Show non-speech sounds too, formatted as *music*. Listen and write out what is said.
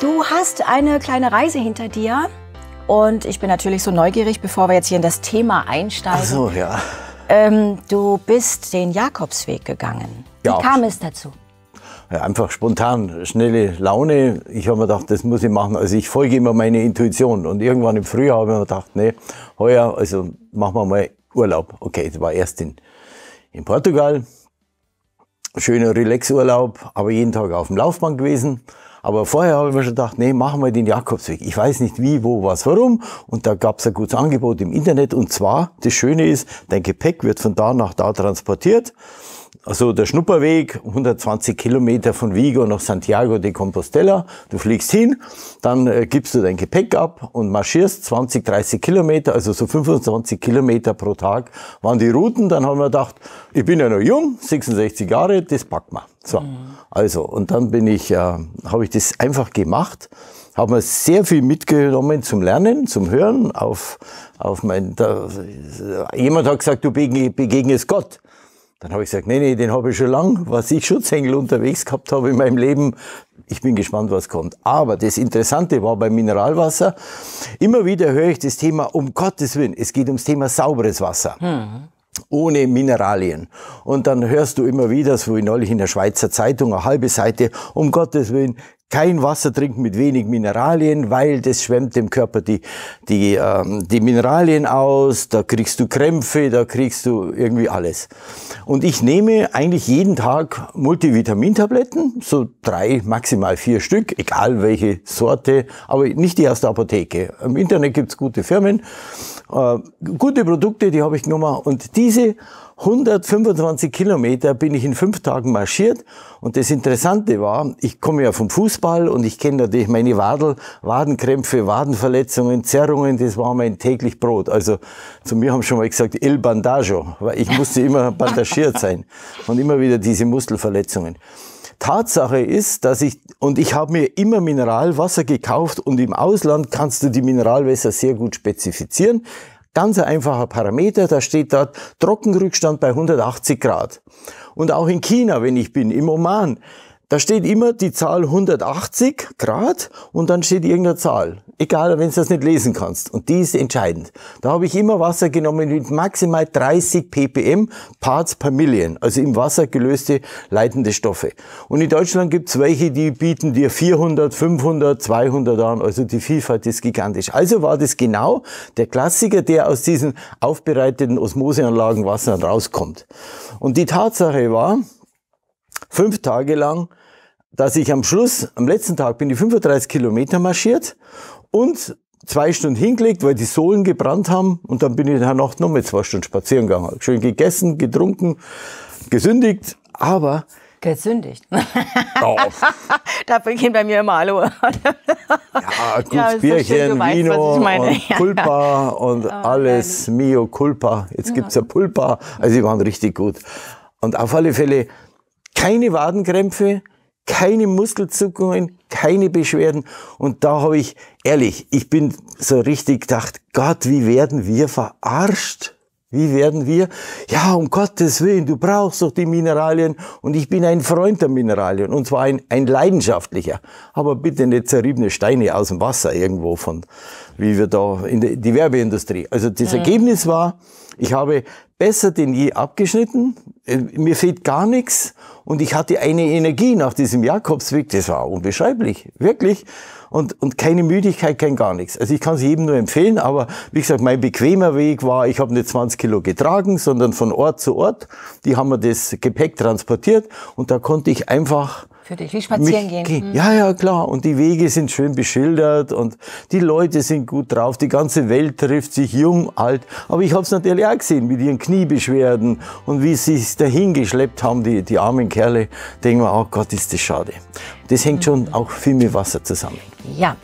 Du hast eine kleine Reise hinter dir und ich bin natürlich so neugierig, bevor wir jetzt hier in das Thema einsteigen. Ach so, ja. Ähm, du bist den Jakobsweg gegangen. Ja. Wie kam es dazu? Ja, einfach spontan, schnelle Laune. Ich habe mir gedacht, das muss ich machen. Also ich folge immer meiner Intuition. Und irgendwann im Frühjahr habe ich mir gedacht, nee, heuer, also machen wir mal Urlaub. Okay, das war erst in, in Portugal. Schöner Relaxurlaub, aber jeden Tag auf dem Laufband gewesen. Aber vorher habe ich mir schon gedacht, nee, machen wir den Jakobsweg. Ich weiß nicht wie, wo, was, warum. Und da gab es ein gutes Angebot im Internet. Und zwar, das Schöne ist, dein Gepäck wird von da nach da transportiert. Also der Schnupperweg, 120 Kilometer von Vigo nach Santiago de Compostela. Du fliegst hin, dann äh, gibst du dein Gepäck ab und marschierst 20, 30 Kilometer, also so 25 Kilometer pro Tag waren die Routen. Dann haben wir gedacht, ich bin ja noch jung, 66 Jahre, das packt man. So, also und dann bin ich, äh, habe ich das einfach gemacht habe mir sehr viel mitgenommen zum Lernen, zum Hören. Auf, auf mein, da, jemand hat gesagt, du begegnest Gott. Dann habe ich gesagt, nee, nee, den habe ich schon lang, was ich Schutzengel unterwegs gehabt habe in meinem Leben. Ich bin gespannt, was kommt. Aber das Interessante war beim Mineralwasser, immer wieder höre ich das Thema, um Gottes Willen, es geht ums Thema sauberes Wasser. Mhm ohne Mineralien. Und dann hörst du immer wieder, so wie neulich in der Schweizer Zeitung, eine halbe Seite, um Gottes Willen, kein Wasser trinken mit wenig Mineralien, weil das schwemmt dem Körper die, die, ähm, die Mineralien aus, da kriegst du Krämpfe, da kriegst du irgendwie alles. Und ich nehme eigentlich jeden Tag Multivitamintabletten, so drei, maximal vier Stück, egal welche Sorte, aber nicht die aus der Apotheke. Im Internet gibt's gute Firmen, äh, gute Produkte, die habe ich genommen und diese 125 Kilometer bin ich in fünf Tagen marschiert und das Interessante war, ich komme ja vom Fußball und ich kenne natürlich meine Wadel, Wadenkrämpfe, Wadenverletzungen, Zerrungen, das war mein täglich Brot. Also zu mir haben schon mal gesagt, El Bandajo, weil ich musste immer *laughs* bandagiert sein und immer wieder diese Muskelverletzungen. Tatsache ist, dass ich, und ich habe mir immer Mineralwasser gekauft und im Ausland kannst du die Mineralwässer sehr gut spezifizieren. Ganz ein einfacher Parameter, da steht dort Trockenrückstand bei 180 Grad. Und auch in China, wenn ich bin, im Oman, da steht immer die Zahl 180 Grad und dann steht irgendeine Zahl. Egal, wenn du das nicht lesen kannst. Und die ist entscheidend. Da habe ich immer Wasser genommen mit maximal 30 ppm Parts per Million, also im Wasser gelöste leitende Stoffe. Und in Deutschland gibt es welche, die bieten dir 400, 500, 200 an. Also die Vielfalt ist gigantisch. Also war das genau der Klassiker, der aus diesen aufbereiteten Osmoseanlagen Wasser rauskommt. Und die Tatsache war, fünf Tage lang dass ich am Schluss, am letzten Tag bin ich 35 Kilometer marschiert und zwei Stunden hingelegt, weil die Sohlen gebrannt haben. Und dann bin ich in der Nacht noch mit zwei Stunden spazieren gegangen. Schön gegessen, getrunken, gesündigt, aber... Gesündigt. Oh. *laughs* da beginnt bei mir immer Hallo. *laughs* ja, gutes ja, Bierchen, so Vino und *laughs* Culpa und oh, alles, nein. Mio Culpa. Jetzt gibt es ja Pulpa. Also die waren richtig gut. Und auf alle Fälle keine Wadenkrämpfe, keine Muskelzuckungen, keine Beschwerden. Und da habe ich, ehrlich, ich bin so richtig gedacht, Gott, wie werden wir verarscht? Wie werden wir? Ja, um Gottes Willen, du brauchst doch die Mineralien. Und ich bin ein Freund der Mineralien. Und zwar ein, ein leidenschaftlicher. Aber bitte nicht zerriebene Steine aus dem Wasser irgendwo von, wie wir da in die Werbeindustrie. Also das mhm. Ergebnis war, ich habe besser denn je abgeschnitten. Äh, mir fehlt gar nichts. Und ich hatte eine Energie nach diesem Jakobsweg, das war unbeschreiblich, wirklich. Und, und keine Müdigkeit, kein gar nichts. Also ich kann es jedem nur empfehlen, aber wie gesagt, mein bequemer Weg war, ich habe nicht 20 Kilo getragen, sondern von Ort zu Ort. Die haben mir das Gepäck transportiert und da konnte ich einfach für dich, wie spazieren gehen. gehen. Hm. Ja, ja, klar. Und die Wege sind schön beschildert und die Leute sind gut drauf. Die ganze Welt trifft sich jung, alt. Aber ich habe es natürlich auch gesehen mit ihren Kniebeschwerden und wie sie es dahin geschleppt haben, die, die armen Kerle. Denken wir, oh Gott, ist das schade. Das hängt schon mhm. auch viel mit Wasser zusammen. Ja,